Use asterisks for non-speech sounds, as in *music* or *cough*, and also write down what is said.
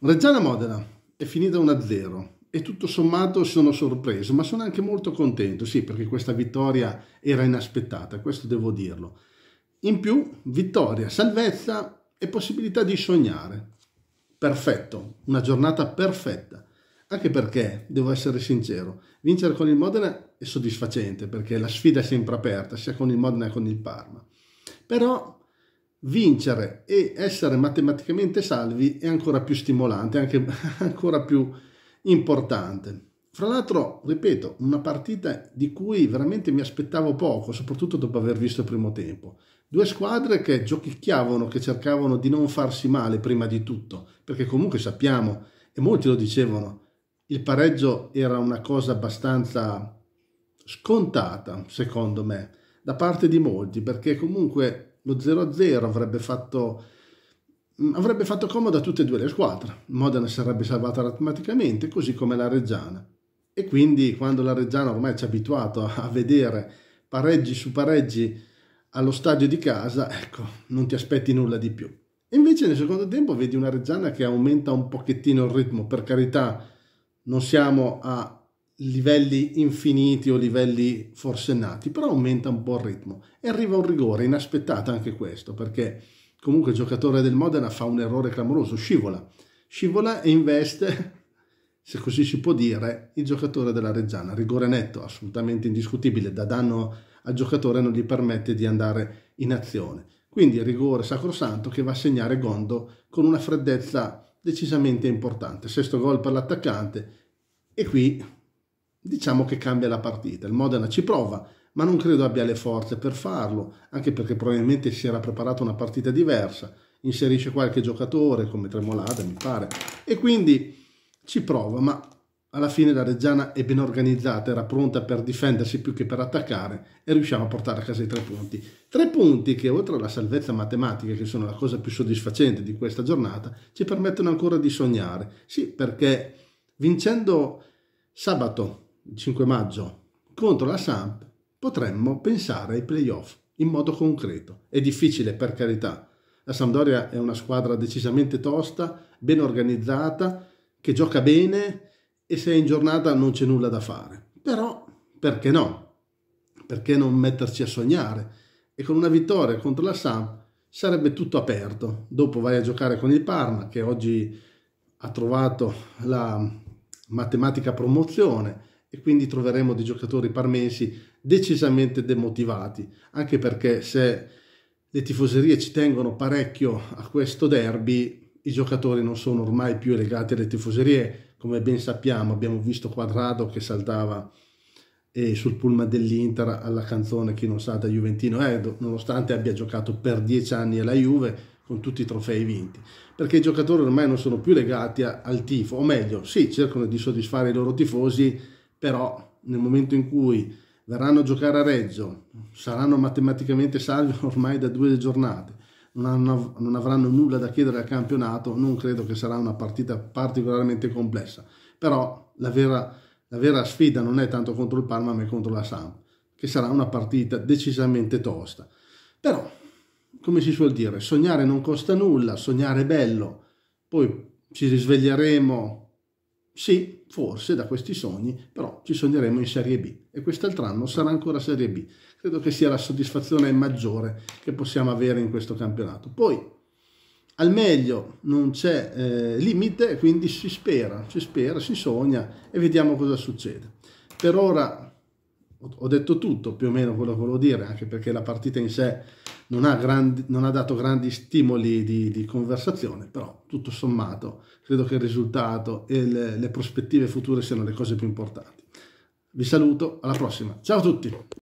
Reggiana Modena è finita 1-0 e tutto sommato sono sorpreso, ma sono anche molto contento, sì, perché questa vittoria era inaspettata, questo devo dirlo. In più, vittoria, salvezza e possibilità di sognare. Perfetto, una giornata perfetta. Anche perché, devo essere sincero, vincere con il Modena è soddisfacente perché la sfida è sempre aperta, sia con il Modena che con il Parma. Però vincere e essere matematicamente salvi è ancora più stimolante, anche, *laughs* ancora più importante. Fra l'altro, ripeto, una partita di cui veramente mi aspettavo poco, soprattutto dopo aver visto il primo tempo. Due squadre che giochicchiavano, che cercavano di non farsi male prima di tutto, perché comunque sappiamo, e molti lo dicevano, il pareggio era una cosa abbastanza scontata, secondo me, da parte di molti, perché comunque lo 0-0 avrebbe fatto, mm, avrebbe fatto comodo a tutte e due le squadre. Modena si sarebbe salvata automaticamente, così come la Reggiana. E quindi quando la Reggiana ormai ci ha abituato a vedere pareggi su pareggi allo stadio di casa, ecco, non ti aspetti nulla di più. invece nel secondo tempo vedi una Reggiana che aumenta un pochettino il ritmo, per carità non siamo a livelli infiniti o livelli forsennati, però aumenta un po' il ritmo e arriva un rigore inaspettato anche questo, perché comunque il giocatore del Modena fa un errore clamoroso, scivola, scivola e investe, *laughs* se così si può dire, il giocatore della Reggiana, rigore netto, assolutamente indiscutibile, da danno al giocatore non gli permette di andare in azione. Quindi rigore sacrosanto che va a segnare Gondo con una freddezza decisamente importante. Sesto gol per l'attaccante e qui diciamo che cambia la partita. Il Modena ci prova, ma non credo abbia le forze per farlo, anche perché probabilmente si era preparata una partita diversa. Inserisce qualche giocatore come Tremolada, mi pare, e quindi ci prova, ma alla fine la Reggiana è ben organizzata, era pronta per difendersi più che per attaccare e riusciamo a portare a casa i tre punti. Tre punti che oltre alla salvezza matematica, che sono la cosa più soddisfacente di questa giornata, ci permettono ancora di sognare. Sì, perché vincendo sabato 5 maggio contro la Samp potremmo pensare ai playoff in modo concreto. È difficile per carità. La Sampdoria è una squadra decisamente tosta, ben organizzata, che gioca bene e se è in giornata non c'è nulla da fare. Però perché no? Perché non metterci a sognare? E con una vittoria contro la Samp sarebbe tutto aperto. Dopo vai a giocare con il Parma che oggi ha trovato la matematica promozione quindi troveremo dei giocatori parmensi decisamente demotivati, anche perché se le tifoserie ci tengono parecchio a questo derby, i giocatori non sono ormai più legati alle tifoserie, come ben sappiamo abbiamo visto Quadrado che saltava eh, sul pullman dell'Inter alla canzone Chi non sa da Juventino è, eh, nonostante abbia giocato per dieci anni alla Juve, con tutti i trofei vinti, perché i giocatori ormai non sono più legati a, al tifo, o meglio, sì, cercano di soddisfare i loro tifosi, però nel momento in cui verranno a giocare a Reggio, saranno matematicamente salvi *laughs* ormai da due giornate, non, hanno, non avranno nulla da chiedere al campionato, non credo che sarà una partita particolarmente complessa, però la vera, la vera sfida non è tanto contro il Parma ma contro la Samp, che sarà una partita decisamente tosta. Però, come si suol dire, sognare non costa nulla, sognare è bello, poi ci risveglieremo sì, forse da questi sogni, però ci sogneremo in Serie B e quest'altro anno sarà ancora Serie B. Credo che sia la soddisfazione maggiore che possiamo avere in questo campionato. Poi al meglio non c'è eh, limite, quindi si spera, si spera, si sogna e vediamo cosa succede. Per ora ho detto tutto più o meno quello che volevo dire, anche perché la partita in sé non ha, grandi, non ha dato grandi stimoli di, di, conversazione, però tutto sommato credo che il risultato e le, le prospettive future siano le cose più importanti. Vi saluto, alla prossima, ciao a tutti!